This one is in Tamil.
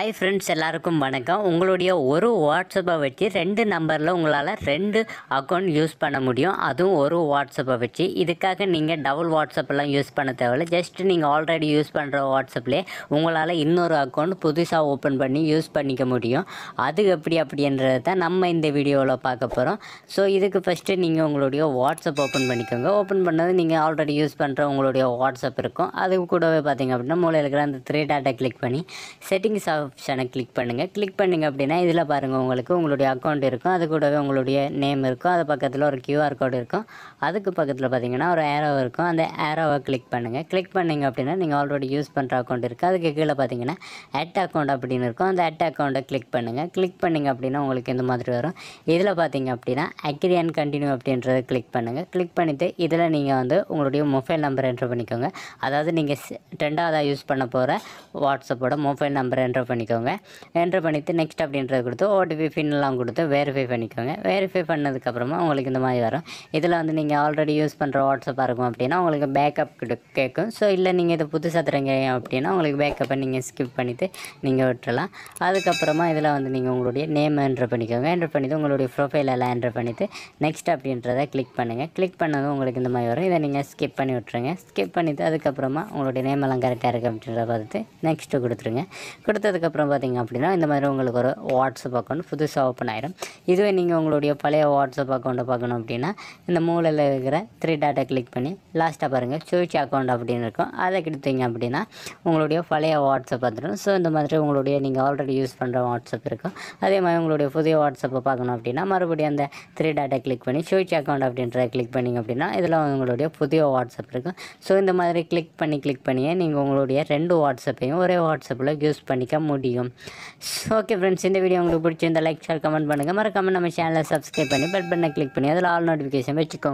ஹாய் ஃப்ரெண்ட்ஸ் எல்லாருக்கும் வணக்கம் உங்களுடைய ஒரு வாட்ஸ்அப்பை வச்சு ரெண்டு நம்பரில் உங்களால் ரெண்டு அக்கௌண்ட் யூஸ் பண்ண முடியும் அதுவும் ஒரு வாட்ஸ்அப்பை வச்சு இதுக்காக நீங்கள் டபுள் வாட்ஸ்அப்பெல்லாம் யூஸ் பண்ண தேவையில்ல ஜஸ்ட் நீங்கள் ஆல்ரெடி யூஸ் பண்ணுற வாட்ஸ்அப்லேயே உங்களால் இன்னொரு அக்கௌண்ட் புதுசாக ஓப்பன் பண்ணி யூஸ் பண்ணிக்க முடியும் அது எப்படி அப்படின்றத தான் நம்ம இந்த வீடியோவில் பார்க்க போகிறோம் ஸோ இதுக்கு ஃபஸ்ட்டு நீங்கள் உங்களுடைய வாட்ஸ்அப் ஓப்பன் பண்ணிக்கோங்க ஓப்பன் பண்ணது நீங்கள் ஆல்ரெடி யூஸ் பண்ணுற உங்களுடைய வாட்ஸ்அப் இருக்கும் அது கூடவே பார்த்தீங்க அப்படின்னா மூளை இருக்கிற அந்த த்ரீ டாட்டை கிளிக் பண்ணி செட்டிங்ஸ் ஆஃப் ஆப்ஷனை கிளிக் பண்ணுங்கள் கிளிக் பண்ணிங்க அப்படின்னா இதில் பாருங்கள் உங்களுக்கு உங்களுடைய அக்கௌண்ட் இருக்கும் அது கூடவே உங்களுடைய நேம் இருக்கும் அது பக்கத்தில் ஒரு கியூஆர் கோடு இருக்கும் அதுக்கு பக்கத்தில் பார்த்தீங்கன்னா ஒரு ஏரோ இருக்கும் அந்த ஏரோவை கிளிக் பண்ணுங்கள் கிளிக் பண்ணிங்க அப்படின்னா நீங்கள் ஆல்ரெடி யூஸ் பண்ணுற அக்கௌண்ட் இருக்குது அதுக்கு கீழே பார்த்தீங்கன்னா அட் அக்கௌண்ட் அப்படின்னு இருக்கும் அந்த அட் அக்கௌண்ட்டை கிளிக் பண்ணுங்கள் கிளிக் பண்ணிங்க அப்படின்னா உங்களுக்கு இந்த மாதிரி வரும் இதில் பார்த்தீங்க அப்படின்னா அக்ரி அண்ட் கண்டினியூ அப்படின்றத கிளிக் பண்ணுங்கள் கிளிக் பண்ணிவிட்டு இதில் நீங்கள் வந்து உங்களுடைய மொபைல் நம்பர் என்ட்ரு பண்ணிக்கோங்க அதாவது நீங்கள் ரெண்டாவதாக யூஸ் பண்ண போகிற வாட்ஸ்அப்போட மொபைல் நம்பர் என்ட்ரு பண்ணி பண்ணிக்கோங்க என்ட்ரு பண்ணிவிட்டு நெக்ஸ்ட் அப்படின்றத கொடுத்து ஓடிபி பின்லாம் கொடுத்து வெரிஃபை பண்ணிக்கோங்க வெரிஃபை பண்ணதுக்கப்புறமா உங்களுக்கு இந்த மாதிரி வரும் இதில் வந்து நீங்கள் ஆல்ரெடி யூஸ் பண்ணுற வாட்ஸ்அப்பாக இருக்கும் அப்படின்னா உங்களுக்கு பேக்கப் கேட்கும் ஸோ இல்லை நீங்கள் இதை புதுசாக தரீங்க அப்படின்னா உங்களுக்கு பேக்கப்பை நீங்கள் ஸ்கிப் பண்ணிவிட்டு நீங்கள் விட்டுறலாம் அதுக்கப்புறமா இதில் வந்து நீங்கள் உங்களுடைய நேம் என்ட்ரு பண்ணிக்கோங்க என்ட்ரு பண்ணிவிட்டு உங்களுடைய ப்ரொஃபைல் எல்லாம் என்ட்ரு பண்ணிவிட்டு நெக்ஸ்ட் அப்படின்றத கிளிக் பண்ணுங்கள் கிளிக் பண்ணதும் உங்களுக்கு இந்த மாதிரி வரும் இதை நீங்கள் ஸ்கிப் பண்ணி விட்ருங்க ஸ்கிப் பண்ணிவிட்டு அதுக்கப்புறமா உங்களுடைய நேம் எல்லாம் கரெக்டாக இருக்குது அப்படின்றத பார்த்துட்டு நெக்ஸ்ட்டு கொடுத்துருங்க கொடுத்ததுக்கு அதுக்கப்புறம் பார்த்திங்க அப்படின்னா இந்த மாதிரி உங்களுக்கு ஒரு வாட்ஸ்அப் அக்கௌண்ட் புதுசாக ஓப்பன் ஆயிரும் இதுவே நீங்கள் உங்களுடைய பழைய வாட்ஸ்அப் அக்கௌண்ட்டை பார்க்கணும் அப்படின்னா இந்த மூலையில் இருக்கிற த்ரீ டாட்டை கிளிக் பண்ணி லாஸ்ட்டாக பாருங்கள் சுவிட்ச் அக்கௌண்ட் அப்படின்னு இருக்கும் அதை கிடுத்தீங்க அப்படின்னா உங்களுடைய பழைய வாட்ஸ்அப் வந்துடும் ஸோ இந்த மாதிரி உங்களுடைய நீங்கள் ஆல்ரெடி யூஸ் பண்ணுற வாட்ஸ்அப் இருக்கும் அதே மாதிரி உங்களுடைய புதிய வாட்ஸ்அப்பை பார்க்கணும் அப்படின்னா மறுபடியும் அந்த த்ரீ டாட்டை கிளிக் பண்ணி சுவிட்ச் அக்கௌண்ட் அப்படின்றத கிளிக் பண்ணிங்க அப்படின்னா இதில் உங்களுடைய புதிய வாட்ஸ்அப் இருக்கும் ஸோ இந்த மாதிரி கிளிக் பண்ணி கிளிக் பண்ணியே நீங்கள் உங்களுடைய ரெண்டு வாட்ஸ்அப்பையும் ஒரே வாட்ஸ்அப்பில் யூஸ் பண்ணிக்க முடியும் ஓகே ஃப்ரெண்ட்ஸ் இந்த வீடியோ உங்களுக்கு இந்த லைக் ஷேர் கமெண்ட் பண்ணுங்கள் மறக்காமல் நம்ம சேனலை சப்ஸ்கிரைப் பண்ணி பெல் பண்ணை கிளிக் பண்ணி அதில் ஆல் நோட்டிஃபிகேஷன் வச்சுக்கோங்க